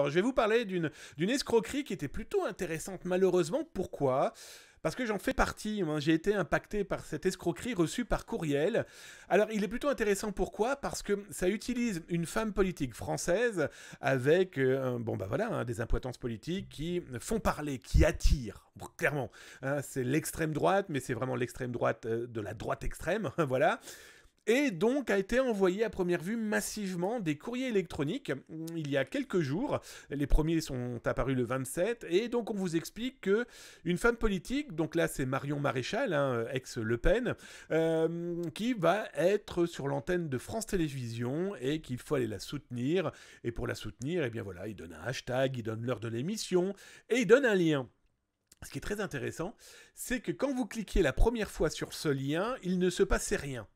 Alors, je vais vous parler d'une escroquerie qui était plutôt intéressante, malheureusement. Pourquoi parce que j'en fais partie, j'ai été impacté par cette escroquerie reçue par courriel. Alors il est plutôt intéressant pourquoi Parce que ça utilise une femme politique française avec euh, bon bah voilà hein, des impotences politiques qui font parler, qui attirent clairement. Hein. c'est l'extrême droite, mais c'est vraiment l'extrême droite euh, de la droite extrême, voilà. Et donc a été envoyé à première vue massivement des courriers électroniques mm, il y a quelques jours. Les premiers sont apparus le 27 et donc on vous explique que une femme politique, donc là c'est Marion Maréchal, hein, ex-Le Pen, euh, qui va être sur l'antenne de France Télévisions et qu'il faut aller la soutenir. Et pour la soutenir, et eh bien voilà, il donne un hashtag, il donne l'heure de l'émission et il donne un lien. Ce qui est très intéressant, c'est que quand vous cliquez la première fois sur ce lien, il ne se passait rien.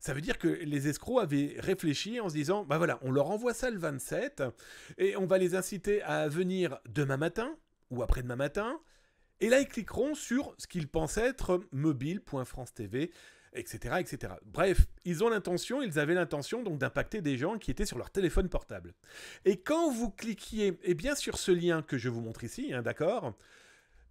Ça veut dire que les escrocs avaient réfléchi en se disant, bah voilà, on leur envoie ça le 27 et on va les inciter à venir demain matin ou après-demain matin. Et là, ils cliqueront sur ce qu'ils pensent être mobile.france TV, etc., etc. Bref, ils ont l'intention, ils avaient l'intention donc d'impacter des gens qui étaient sur leur téléphone portable. Et quand vous cliquiez, et eh bien sur ce lien que je vous montre ici, hein, d'accord,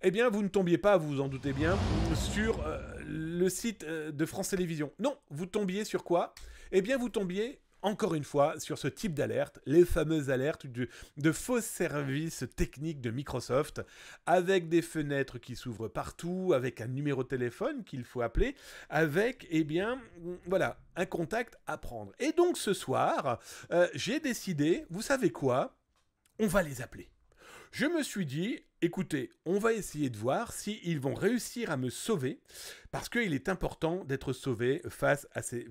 eh bien, vous ne tombiez pas, vous vous en doutez bien, sur euh, le site euh, de France Télévisions. Non, vous tombiez sur quoi Eh bien, vous tombiez encore une fois sur ce type d'alerte, les fameuses alertes de, faux services techniques de Microsoft, avec des fenêtres qui s'ouvrent partout, avec un numéro de téléphone qu'il faut appeler, avec, eh bien, voilà, un contact à prendre. Et donc ce soir, euh, j'ai décidé, vous savez quoi On va les appeler. Je me suis dit, écoutez, on va essayer de voir s'ils vont réussir à me sauver, parce qu'il est important d'être sauvé face à ces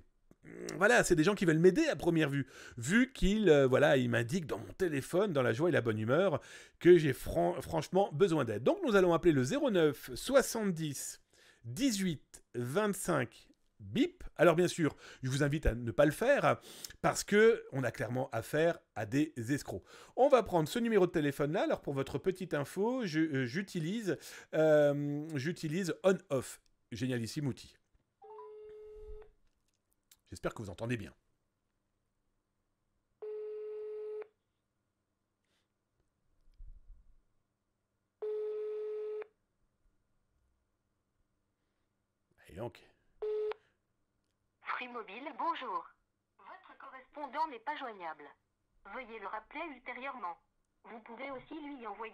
voilà, c'est des gens qui veulent m'aider à première vue, vu qu'ils euh, voilà, m'indiquent dans mon téléphone, dans la joie et la bonne humeur, que j'ai franchement besoin d'aide. Donc nous allons appeler le 09 70 18 25 bip. Alors bien sûr, je vous invite à ne pas le faire parce que on a clairement affaire à des escrocs. On va prendre ce numéro de téléphone là. Alors pour votre petite info, euh, j'utilise euh, j'utilise on off, génialissime outil. J'espère que vous entendez bien. Et OK bonjour. n'est pas joignable. Veuillez le rappeler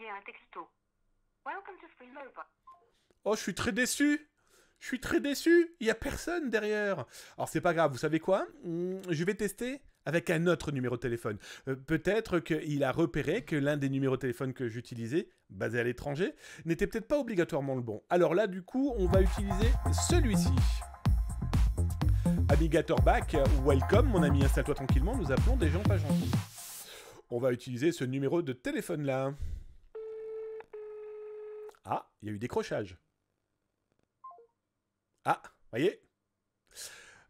un texto. Oh, je suis très déçu. Je suis très déçu. Il n'y a personne derrière. Alors c'est pas grave. Vous savez quoi hmm, Je vais tester avec un autre numéro de téléphone. Euh, peut-être qu'il a repéré que l'un des numéros de téléphone que j'utilisais, basé à l'étranger, n'était peut-être pas obligatoirement le bon. Alors là, du coup, on va utiliser celui-ci. Amigator Back, welcome mon ami, installe-toi tranquillement, nous appelons des gens pas gentils. On va utiliser ce numéro de téléphone là. Ah, il y a eu décrochage. Ah, voyez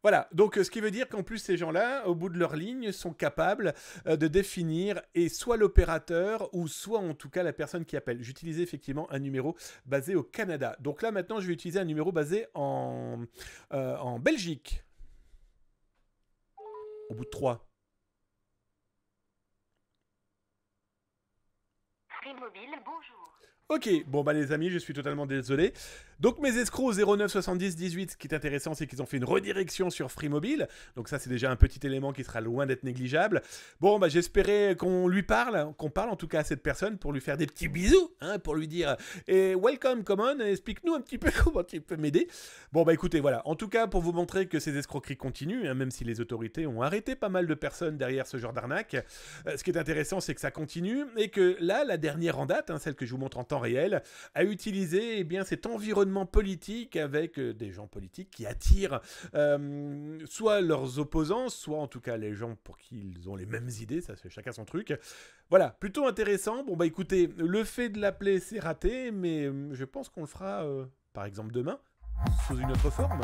voilà, donc euh, ce qui veut dire qu'en plus ces gens-là, au bout de leur ligne, sont capables euh, de définir et soit l'opérateur ou soit en tout cas la personne qui appelle. J'utilisais effectivement un numéro basé au Canada. Donc là maintenant, je vais utiliser un numéro basé en, euh, en Belgique au bout de 3, bonjour. Ok, bon bah les amis, je suis totalement désolé. Donc mes escrocs 097018, ce qui est intéressant, c'est qu'ils ont fait une redirection sur Free Mobile. Donc ça, c'est déjà un petit élément qui sera loin d'être négligeable. Bon bah j'espérais qu'on lui parle, qu'on parle en tout cas à cette personne pour lui faire des petits bisous, hein, pour lui dire et eh, welcome, come on, explique-nous un petit peu comment tu peux m'aider. Bon bah écoutez, voilà. En tout cas, pour vous montrer que ces escroqueries continuent, hein, même si les autorités ont arrêté pas mal de personnes derrière ce genre d'arnaque. Euh, ce qui est intéressant, c'est que ça continue et que là, la dernière en date, hein, celle que je vous montre en temps réel, à utiliser eh bien, cet environnement politique avec euh, des gens politiques qui attirent euh, soit leurs opposants, soit en tout cas les gens pour qui ils ont les mêmes idées, ça fait chacun son truc. Voilà, plutôt intéressant. Bon bah écoutez, le fait de l'appeler c'est raté, mais euh, je pense qu'on le fera par exemple demain, sous une autre forme.